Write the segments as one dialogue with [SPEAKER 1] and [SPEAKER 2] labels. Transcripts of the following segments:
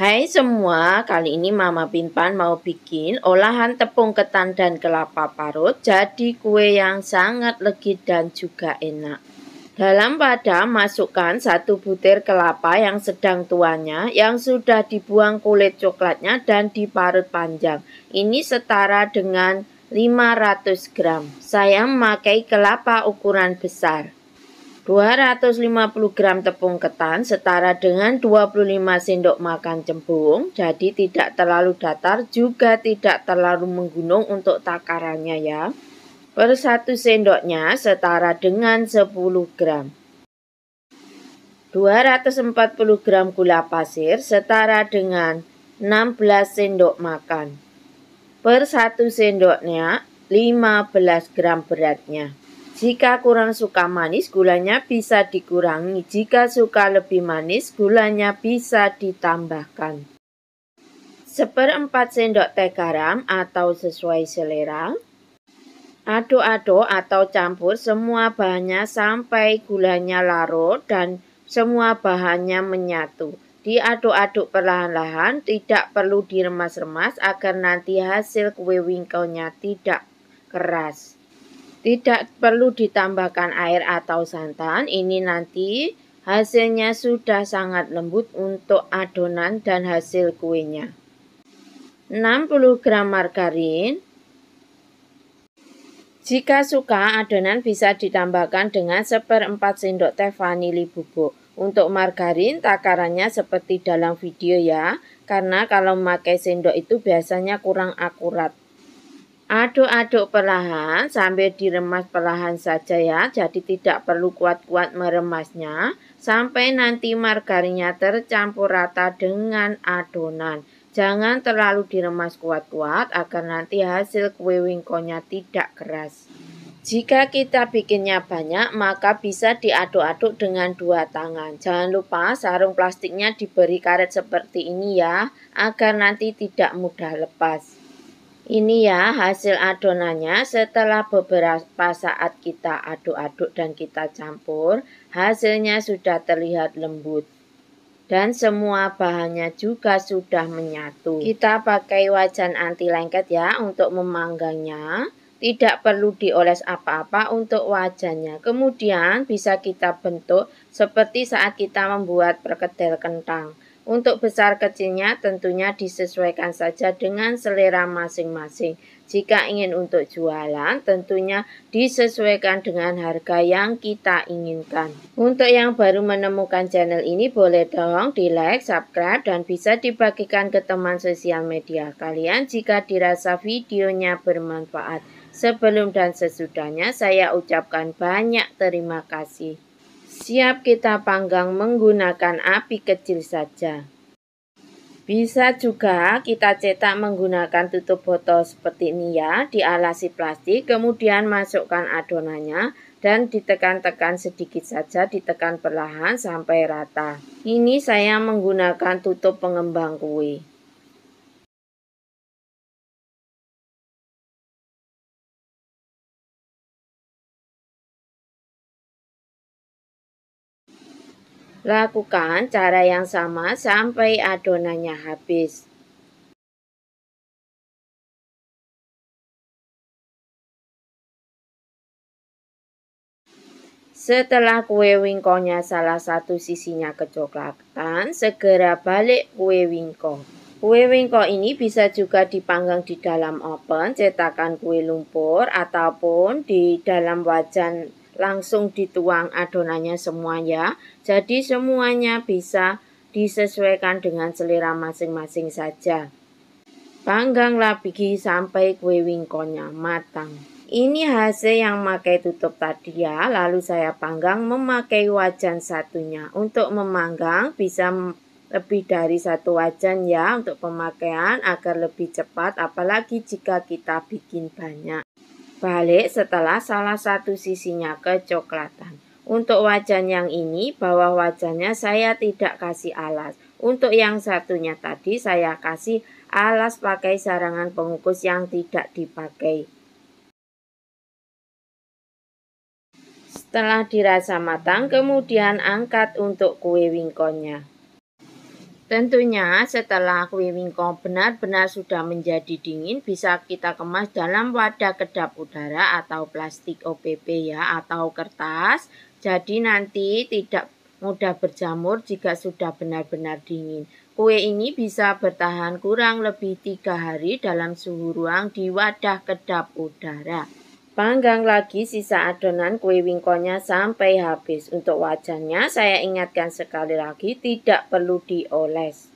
[SPEAKER 1] Hai semua, kali ini Mama Pimpan mau bikin olahan tepung ketan dan kelapa parut jadi kue yang sangat legit dan juga enak. Dalam wadah masukkan satu butir kelapa yang sedang tuanya yang sudah dibuang kulit coklatnya dan diparut panjang. Ini setara dengan 500 gram. Saya memakai kelapa ukuran besar. 250 gram tepung ketan setara dengan 25 sendok makan cembung, jadi tidak terlalu datar juga tidak terlalu menggunung untuk takarannya ya. Per 1 sendoknya setara dengan 10 gram. 240 gram gula pasir setara dengan 16 sendok makan. Per 1 sendoknya 15 gram beratnya. Jika kurang suka manis, gulanya bisa dikurangi. Jika suka lebih manis, gulanya bisa ditambahkan. Seperempat sendok teh garam atau sesuai selera. Aduk-aduk atau campur semua bahannya sampai gulanya larut dan semua bahannya menyatu. Diaduk-aduk perlahan-lahan, tidak perlu diremas-remas agar nanti hasil kue wingkau-nya tidak keras. Tidak perlu ditambahkan air atau santan, ini nanti hasilnya sudah sangat lembut untuk adonan dan hasil kuenya. 60 gram margarin. Jika suka, adonan bisa ditambahkan dengan seperempat sendok teh vanili bubuk. Untuk margarin, takarannya seperti dalam video ya, karena kalau memakai sendok itu biasanya kurang akurat. Aduk-aduk perlahan sambil diremas perlahan saja ya, jadi tidak perlu kuat-kuat meremasnya sampai nanti margarinnya tercampur rata dengan adonan. Jangan terlalu diremas kuat-kuat agar nanti hasil kue wingkonya tidak keras. Jika kita bikinnya banyak, maka bisa diaduk-aduk dengan dua tangan. Jangan lupa sarung plastiknya diberi karet seperti ini ya, agar nanti tidak mudah lepas. Ini ya hasil adonannya setelah beberapa saat kita aduk-aduk dan kita campur, hasilnya sudah terlihat lembut. Dan semua bahannya juga sudah menyatu. Kita pakai wajan anti lengket ya untuk memanggangnya. Tidak perlu dioles apa-apa untuk wajannya. Kemudian bisa kita bentuk seperti saat kita membuat perkedel kentang. Untuk besar kecilnya tentunya disesuaikan saja dengan selera masing-masing. Jika ingin untuk jualan tentunya disesuaikan dengan harga yang kita inginkan. Untuk yang baru menemukan channel ini boleh dong di like, subscribe, dan bisa dibagikan ke teman sosial media kalian jika dirasa videonya bermanfaat. Sebelum dan sesudahnya saya ucapkan banyak terima kasih siap kita panggang menggunakan api kecil saja. Bisa juga kita cetak menggunakan tutup botol seperti ini ya, dialasi plastik, kemudian masukkan adonannya dan ditekan-tekan sedikit saja, ditekan perlahan sampai rata. Ini saya menggunakan
[SPEAKER 2] tutup pengembang kue. Lakukan cara yang sama sampai adonannya habis. Setelah kue wingkongnya salah satu sisinya kecoklatan, segera balik
[SPEAKER 1] kue wingko. Kue wingko ini bisa juga dipanggang di dalam oven, cetakan kue lumpur, ataupun di dalam wajan langsung dituang adonannya semua ya. Jadi semuanya bisa disesuaikan dengan selera masing-masing saja. Pangganglah lagi sampai kue wingkonnya matang. Ini hasil yang memakai tutup tadi ya, lalu saya panggang memakai wajan satunya. Untuk memanggang bisa lebih dari satu wajan ya untuk pemakaian agar lebih cepat apalagi jika kita bikin banyak balik setelah salah satu sisinya kecoklatan. Untuk wajan yang ini, bawah wajannya saya tidak kasih alas. Untuk yang satunya tadi, saya kasih alas pakai sarangan pengukus yang tidak dipakai. Setelah dirasa matang, kemudian angkat untuk kue wingkonnya. Tentunya setelah kue wingkong benar-benar sudah menjadi dingin bisa kita kemas dalam wadah kedap udara atau plastik OPP ya atau kertas. Jadi nanti tidak mudah berjamur jika sudah benar-benar dingin. Kue ini bisa bertahan kurang lebih tiga hari dalam suhu ruang di wadah kedap udara. Panggang lagi sisa adonan kue wingkonya sampai
[SPEAKER 2] habis. Untuk wajannya saya ingatkan sekali lagi tidak perlu dioles.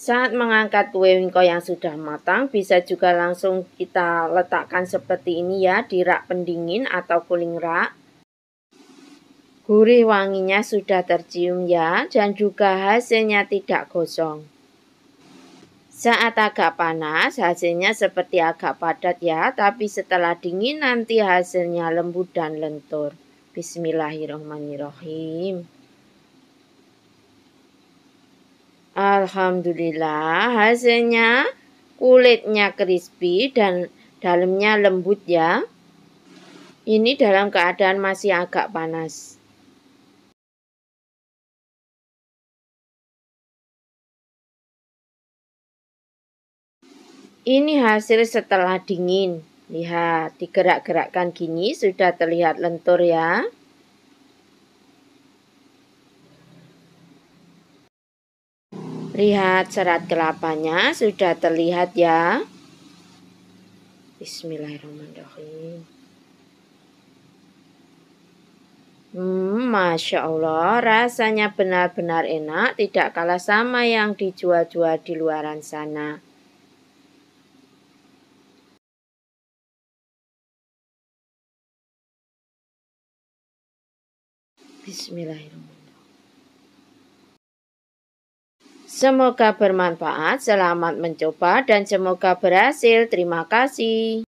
[SPEAKER 2] Saat mengangkat kue
[SPEAKER 1] wingko yang sudah matang, bisa juga langsung kita letakkan seperti ini ya di rak pendingin atau cooling rak. Gurih wanginya sudah tercium ya dan juga hasilnya tidak gosong. Saat agak panas hasilnya seperti agak padat ya, tapi setelah dingin nanti hasilnya lembut dan lentur. Bismillahirrahmanirrahim. Alhamdulillah hasilnya kulitnya crispy dan dalamnya lembut ya.
[SPEAKER 2] Ini dalam keadaan masih agak panas. Ini hasil setelah dingin. Lihat, digerak-gerakkan
[SPEAKER 1] gini sudah terlihat lentur ya. Lihat serat kelapanya sudah terlihat ya. Bismillahirrahmanirrahim. Hmm, Masya Allah, rasanya benar-benar enak, tidak kalah sama yang dijual-jual di luaran sana.
[SPEAKER 2] Bismillahirrahmanirrahim. Semoga bermanfaat, selamat
[SPEAKER 1] mencoba, dan semoga berhasil. Terima kasih.